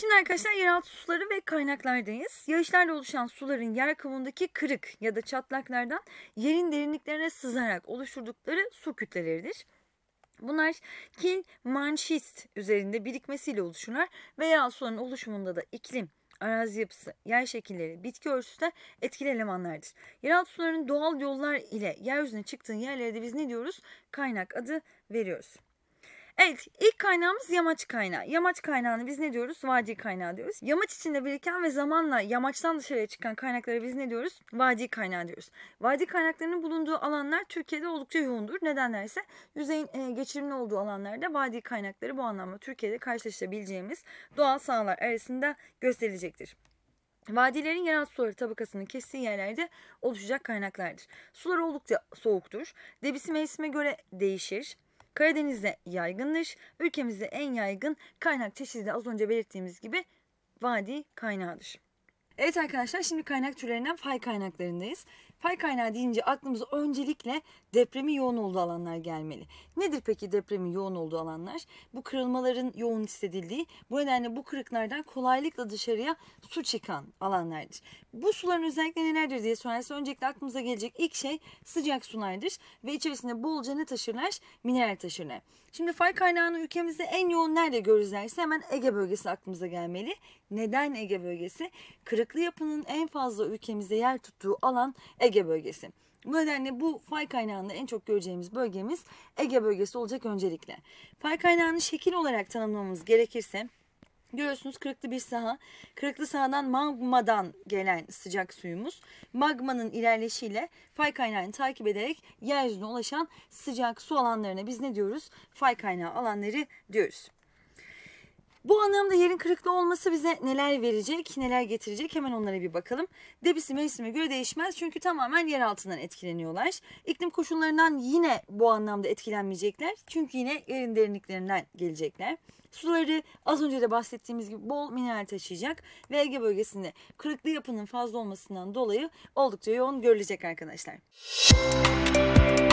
Şimdi arkadaşlar yeraltı suları ve kaynaklardayız. Yağışlarla oluşan suların yer kabuğundaki kırık ya da çatlaklardan yerin derinliklerine sızarak oluşturdukları su kütleleridir. Bunlar kil manşist üzerinde birikmesiyle oluşurlar ve yeraltı suların oluşumunda da iklim, arazi yapısı, yer şekilleri, bitki örtüsü de etkili elemanlardır. Yeraltı sularının doğal yollar ile yeryüzüne çıktığı yerlere de biz ne diyoruz? Kaynak adı veriyoruz. Evet ilk kaynağımız yamaç kaynağı. Yamaç kaynağını biz ne diyoruz? Vadi kaynağı diyoruz. Yamaç içinde biriken ve zamanla yamaçtan dışarıya çıkan kaynakları biz ne diyoruz? Vadi kaynağı diyoruz. Vadi kaynaklarının bulunduğu alanlar Türkiye'de oldukça yoğundur. Nedenlerse yüzeyin e, geçirimli olduğu alanlarda vadi kaynakları bu anlamda Türkiye'de karşılaşabileceğimiz doğal sahalar arasında gösterilecektir. Vadilerin yeraltı suları tabakasının kestiği yerlerde oluşacak kaynaklardır. Sular oldukça soğuktur. Debisi mevsime göre değişir. Karadeniz'de yaygındır. Ülkemizde en yaygın kaynak çeşidi de az önce belirttiğimiz gibi vadi kaynağıdır. Evet arkadaşlar şimdi kaynak türlerinden fay kaynaklarındayız. Fay kaynağı deyince aklımıza öncelikle depremi yoğun olduğu alanlar gelmeli. Nedir peki depremi yoğun olduğu alanlar? Bu kırılmaların yoğun hissedildiği, bu nedenle bu kırıklardan kolaylıkla dışarıya su çıkan alanlardır. Bu suların özellikleri nelerdir diye sorarsa öncelikle aklımıza gelecek ilk şey sıcak sulardır ve içerisinde bolca ne taşırlar? Mineral taşırlar. Şimdi fay kaynağını ülkemizde en yoğun nerede görürüz hemen Ege bölgesi aklımıza gelmeli. Neden Ege bölgesi? Kırık kırıklı yapının en fazla ülkemize yer tuttuğu alan Ege bölgesi. Bu nedenle bu fay kaynağında en çok göreceğimiz bölgemiz Ege bölgesi olacak öncelikle. Fay kaynağını şekil olarak tanımlamamız gerekirse Görüyorsunuz kırıklı bir saha. Kırıklı sahadan magmadan gelen sıcak suyumuz magmanın ilerleşiyle fay kaynağını takip ederek yeryüzüne ulaşan sıcak su alanlarına biz ne diyoruz? Fay kaynağı alanları diyoruz. Bu anlamda yerin kırıklı olması bize neler verecek, neler getirecek hemen onlara bir bakalım. Debisi mevsime göre değişmez çünkü tamamen yer altından etkileniyorlar. İklim koşullarından yine bu anlamda etkilenmeyecekler. Çünkü yine yerin derinliklerinden gelecekler. Suları az önce de bahsettiğimiz gibi bol mineral taşıyacak ve Ege bölgesinde kırıklı yapının fazla olmasından dolayı oldukça yoğun görülecek arkadaşlar. Müzik